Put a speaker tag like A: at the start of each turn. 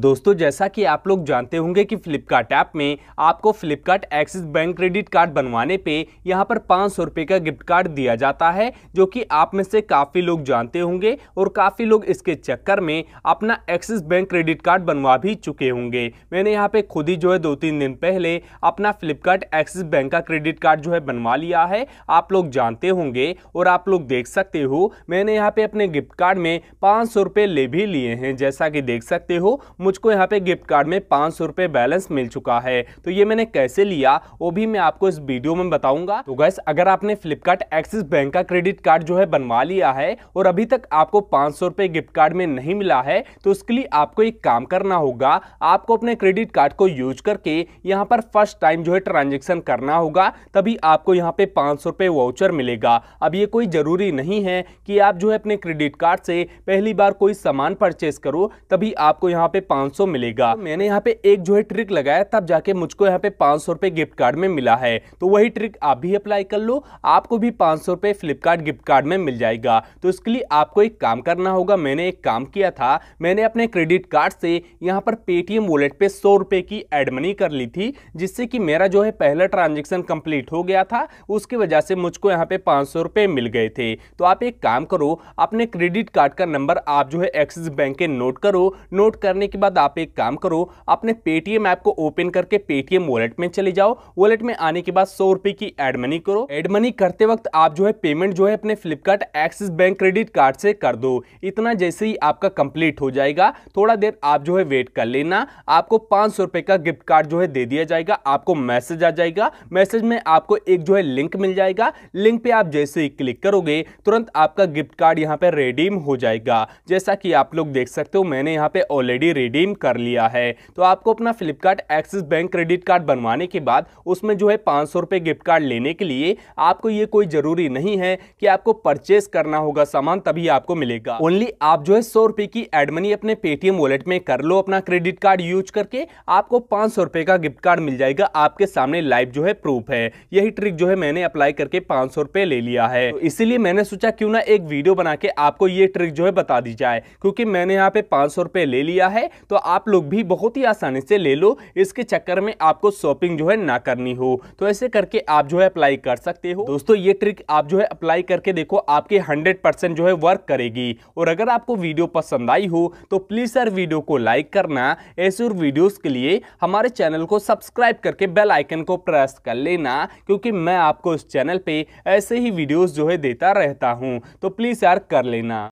A: दोस्तों जैसा कि आप लोग जानते होंगे कि फ्लिपकार्ट ऐप में आपको Flipkart Axis bank credit card बनवाने पे यहाँ पर पाँच सौ रुपये का गिफ्ट कार्ड दिया जाता है जो कि आप में से काफ़ी लोग जानते होंगे और काफ़ी लोग इसके चक्कर में अपना एक्सिस बैंक क्रेडिट कार्ड बनवा भी चुके होंगे मैंने यहाँ पे खुद ही जो है दो तीन दिन पहले अपना फ्लिपकार्ट एक्सिस बैंक का क्रेडिट कार्ड जो है बनवा लिया है आप लोग जानते होंगे और आप लोग देख सकते हो मैंने यहाँ पर अपने गिफ्ट कार्ड में पाँच ले भी लिए हैं जैसा कि देख सकते हो मुझको यहाँ पे गिफ्ट कार्ड में पाँच सौ रुपये बैलेंस मिल चुका है तो ये मैंने कैसे लिया वो भी मैं आपको इस वीडियो में बताऊंगा तो गैस अगर आपने फ्लिपकार्ट एक्सिस बैंक का क्रेडिट कार्ड जो है बनवा लिया है और अभी तक आपको पाँच सौ रुपये गिफ्ट कार्ड में नहीं मिला है तो उसके लिए आपको एक काम करना होगा आपको अपने क्रेडिट कार्ड को यूज करके यहाँ पर फर्स्ट टाइम जो है ट्रांजेक्शन करना होगा तभी आपको यहाँ पे पाँच सौ रुपये वाउचर मिलेगा अब ये कोई ज़रूरी नहीं है कि आप जो है अपने क्रेडिट कार्ड से पहली बार कोई सामान परचेस करो तभी आपको यहाँ पे पाँच सौ मिलेगा तो मैंने यहाँ पे एक जो है ट्रिक लगाया तब जाके मुझको यहाँ पे पाँच सौ रुपये गिफ्ट कार्ड में मिला है तो वही ट्रिक आप भी अप्लाई कर लो आपको भी पाँच सौ रुपये फ्लिपकार्ट गिफ्ट कार्ड में मिल जाएगा तो इसके लिए आपको एक काम करना होगा मैंने एक काम किया था मैंने अपने क्रेडिट कार्ड से यहाँ पर पेटीएम वॉलेट पे सौ रुपये की एड मनी कर ली थी जिससे कि मेरा जो है पहला ट्रांजेक्शन कंप्लीट हो गया था उसकी वजह से मुझको यहाँ पे पाँच सौ रुपये मिल गए थे तो आप एक काम करो अपने क्रेडिट कार्ड का नंबर आप जो है एक्सिस बैंक के नोट करो नोट करने के बाद आप एक काम करो अपने पेटीएम ऐप को ओपन करके पेटीएम वॉलेट में चले जाओ वॉलेट में आने के बाद सौ रुपए की एड मनी करो एड मनी करते वक्त आप जो है पेमेंट जो है अपने Flipkart Axis bank credit card से कर दो इतना जैसे ही आपका कंप्लीट हो जाएगा थोड़ा देर आप जो है वेट कर लेना आपको पांच सौ का गिफ्ट कार्ड जो है दे दिया जाएगा आपको मैसेज आ जाएगा मैसेज में आपको एक जो है लिंक मिल जाएगा लिंक पे आप जैसे ही क्लिक करोगे तुरंत आपका गिफ्ट कार्ड यहाँ पे रेडीम हो जाएगा जैसा कि आप लोग देख सकते हो मैंने यहाँ पे ऑलरेडी रिडीम कर लिया है तो आपको अपना Flipkart Axis bank credit card बनवाने के बाद उसमें जो है पाँच सौ गिफ्ट कार्ड लेने के लिए आपको ये कोई ज़रूरी नहीं है कि आपको परचेस करना होगा सामान तभी आपको मिलेगा ओनली आप जो है सौ की एड मनी अपने पेटीएम वॉलेट में कर लो अपना क्रेडिट कार्ड यूज करके आपको पाँच सौ का गिफ्ट कार्ड मिल जाएगा आपके सामने लाइव जो है प्रूफ है यही ट्रिक जो है मैंने अप्लाई करके पाँच सौ ले लिया है तो इसीलिए मैंने सोचा क्यों ना एक वीडियो बना के आपको ये ट्रिक जो है बता दी जाए क्योंकि मैंने यहाँ पे पाँच सौ ले लिया है तो आप लोग भी बहुत ही आसानी से ले लो इसके चक्कर में आपको शॉपिंग जो है ना करनी हो तो ऐसे करके आप जो है अप्लाई कर सकते हो दोस्तों ये ट्रिक आप जो है अप्लाई करके देखो आपके हंड्रेड जो है वर्क करेगी और अगर आपको वीडियो पसंद आई हो तो प्लीज़ सर वीडियो को लाइक करना ऐसे और वीडियोस के लिए हमारे चैनल को सब्सक्राइब करके बेल आइकन को प्रेस कर लेना क्योंकि मैं आपको इस चैनल पे ऐसे ही वीडियोस जो है देता रहता हूँ तो प्लीज़ यार कर लेना